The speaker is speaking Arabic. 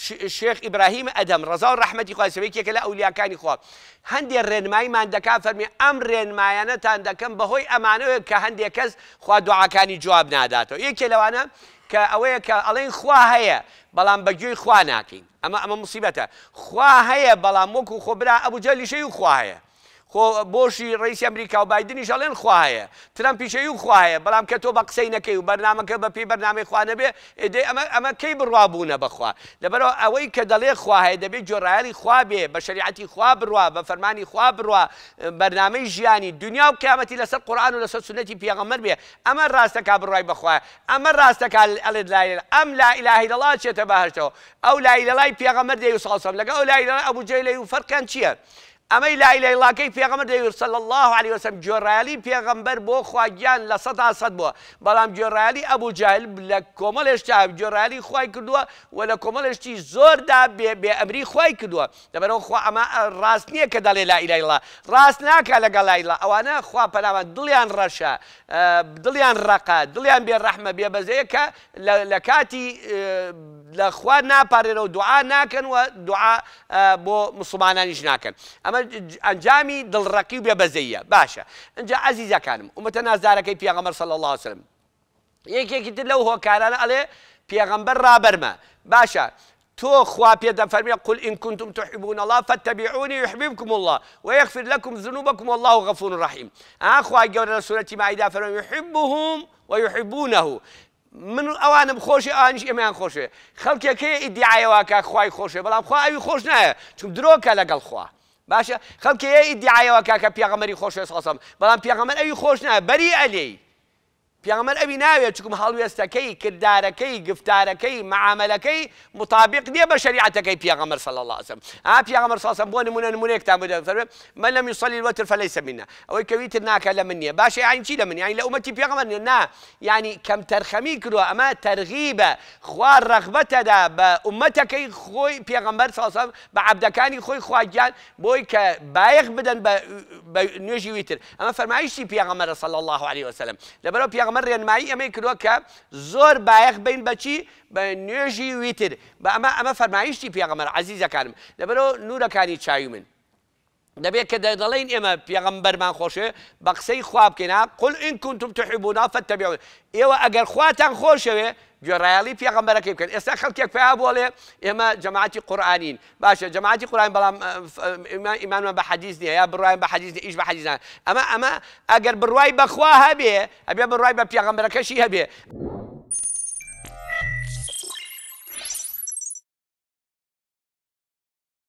ابراهيم ادم شێخ ئیبراهیم ئەدەم ڕزا و ڕحمەتی خواسەوەیکێکە لە ئەولیاکانی خۆ هەندێک ڕێنماییمان دەکا فەرمی ئەم ڕێنمایانەتان بهوي امانه ك هندي كز کەس دعا كاني جواب ناداتەوە یەکێ لەوانە کە ئەوەیە کە ئەڵێن خوا هەیە بەڵام بەگوێی خوا اما ئەمە ئەمە مصیبەتە خوا هەیە بەڵام وەکو ابو جلي شي خوا هەیە خو بوشی رئیس امریکا و بادننیش ئەڵێن خواهەیە چه یو و خواهەیە بەڵام کە تۆ بە قسەی نەکەی و بەرنمەکە بە پێی برنامه خوانە بێ ئێدە ئەمە ئەمە کەی بڕوابوونە بەخوا لەبەرەوە ئەوەی کە دەڵێ خواهەیە دەبێت جۆڕایلی خوا بێ بە شریعەتی خوا بڕوا بە فەرمانی خوا بڕوا بەرنامەی ژیانی دنیا و کامەتی لەسەر قورآان و لەسەر سنەتی پێغەمەر بێ اما راست که بخواە ئەمە ڕاستەکە ئەلت لای ئەم لا ئیلاهی دەڵات چێتە باشەوە ئەو لای لەلای پێغەمەر دەی و ساڵسم لەگە ئەو لای لە ئەبوجێ لەی و فەرکان چییە؟ الله كيف لەیڵاکەی غمر دير صلى الله عليه وسم جۆڕایلی پێغەمبەر بۆ خواگیان لە سەدا سەد بووە بەڵام جۆڕایلی ئەبوو جاهل لە کۆمەلێشتا جۆڕایلی خی کردووە و لە کۆمەلشتی زۆردا بێ ئەمری خی کردووە دەبەرەوە خوا ئەمە ڕاست نییە کە كد لا ئیلایلا ڕاست ناکە لەگە لایلا لا اله پەلاوە دڵیان ڕەشە دڵیان ڕقا دڵیان بێ ڕەحمە بێ بەزەیە بي لە کاتی لە خوا اه، اه، ناپارێرە و دوعا ناکەن و دوعا اه، بۆ ئەمە ئەنجامی دڵڕقی و بێبەزەیە باشە اینجا عزیزەکانم ومەتە نازارەکەی پێغەمەر صلى الله وسلم یەکێکی تر لەو هۆکارانە ئەڵێ پێغەمبەر رابرما باشا تو خوا فەرمی قل إن كنتم تحبون الله فاتبعوني يحببكم الله ويغفر لكم ذنوبكم والله غفور رحيم أخوة آه، جورة سورة مائدة فرمي يحبهم ويحبونه من ئەوانم خۆشی آنش ئێمەیان خۆشێ خلق ئیدعاەوە کە خی خۆشێ خوشي بلا ئەوی خوش نایە چون درۆکە لەگەڵ خوا باشه باشە خەڵکی ئەی دیعایەوە کاکە پیاغەمەری خۆشێ ساسم بەڵام پیاغەمەر ای خوش نه بری علی پیامبر ابی ناوی ناوي حلوی است کی کردارکی گفتارکی معاملکی مطابق نیه با شریعت کی پیامبر صلی الله عليه وسلم سلم آ پیامبر صلی الله عليه وسلم سلم بونه مونه مونه کتاب من لم يصلي الوتر فليس منا اوی کویت نه کلا منیه باشه یعنی چی لمنی یعنی لامتی پیامبر نه یعنی کم ترخمی کرو اما ترغیب خوار رغبت دا با امت کی خوی پیامبر صلی الله عليه وسلم سلم با عبدکانی خواجان بوی ک بایغ بدن با نیوجی ویتر اما فرمایشی پیامبر صلى الله عليه وسلم سلم لبرو پیامبر ئەمە ڕێنمایی ئەمەی کردووە کە زۆر بایەخ بین بەچی بە نوێژی ویتر بە ئەمە ئەمە فەرمایشتی پێغەمەر عزیزەکانم لەبەرەوە نورەکانی چاوی من. كده يضلين إما في غمبر خۆشێ خوشه بقسي خواب كنا قل إن كنتم تحبونا فەتەبیعون ئێوە ئەگەر خواتان خۆشەوێ گوێڕایالی پێغەمبەرەکەی بکەن ئێستا خەڵکێک پێیا بۆڵێ ئێمە جەماعتی قورآانین باشە جەماعتی قورآان بەڵام ئیمانمە بە بحديث نيا یا بحديث بحديث حەدیز بحديث بحديث أما أما أجر ئەگەر بخواها بيه أبي ئەبێ بفي غمبر كشيها بيه